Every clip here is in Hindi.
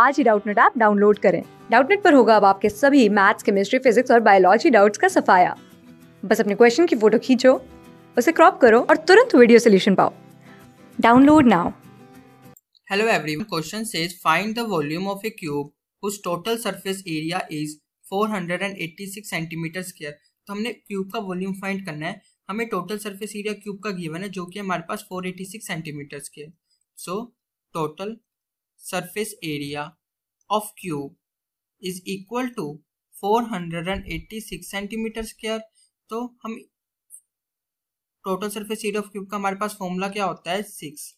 आज ही डाउटनेट ऐप डाउनलोड करें डाउटनेट पर होगा अब आपके सभी मैथ्स केमिस्ट्री फिजिक्स और बायोलॉजी डाउट्स का सफाया बस अपने क्वेश्चन की फोटो खींचो उसे क्रॉप करो और तुरंत वीडियो सोल्यूशन पाओ download now hello everyone question says find the volume of a cube whose total surface area is 486 centimetre square तो हमने क्यूब का वॉल्यूम फाइंड करना है हमें टोटल सरफेस एरिया क्यूब का गिवन है जो कि हमारे पास 486 centimetre square so total surface area of cube is equal to 486 centimetre square तो हम total surface area of cube का हमारे पास फॉर्मूला क्या होता है सिक्स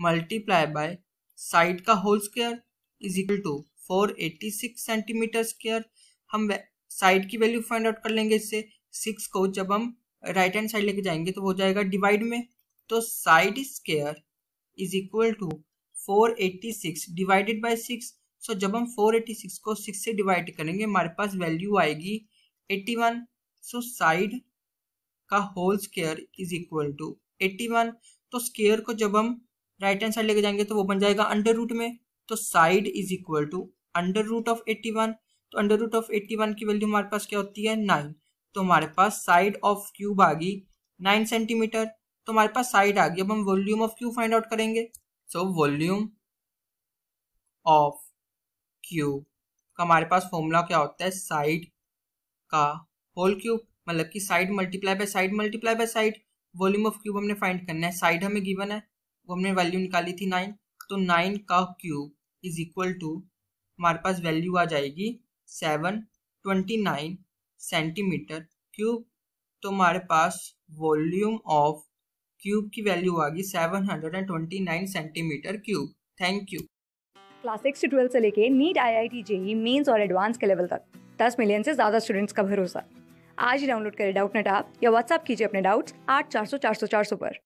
मल्टीप्लाई बाय साइड का whole square is equal to 486 centimetre square हम साइड की वैल्यू फाइंड आउट कर लेंगे इससे सिक्स को जब हम राइट हैंड साइड लेके जाएंगे तो हो जाएगा डिवाइड में तो side square is equal to 486 divided by six so जब हम 486 को सिक्स से डिवाइड करेंगे हमारे पास वैल्यू आएगी 81 सो साइड का whole square is equal to 81 तो स्केयर को जब हम राइट हैंड साइड लेके जाएंगे तो वो बन जाएगा अंडर रूट में तो side is equal to under root of 81 तो अंडर रूट ऑफ 81 की वैल्यू हमारे पास क्या होती है नाइन तो हमारे पास साइड ऑफ क्यूब आ गई नाइन सेंटीमीटर तो हमारे पास साइड आ गई अब हम volume of cube find out करेंगे सो वॉल्यूम ऑफ क्यूब का हमारे पास फॉर्मूला क्या होता है साइड का होल क्यूब मतलब कि side multiply by side multiply by side volume of cube हमने फाइंड करना है साइड हमें गिवन है वो हमने वैल्यू निकाली थी नाइन तो नाइन का क्यूब इज इक्वल टू हमारे पास वैल्यू आ जाएगी seven twenty nine centimetre cube तो हमारे पास वॉल्यूम ऑफ क्यूब की वैल्यू आ गई 729 centimetre cube thank you class six से ट्वेल्थ से लेके NEET I I T JEE mains और एडवांस के लेवल तक दस मिलियन से ज़्यादा स्टूडेंट्स का भरोसा आज ही डाउनलोड करें डाउट नेट आप या व्हाट्सअप कीजिए अपने डाउट्स आठ चार सौ चार सौ चार सौ पर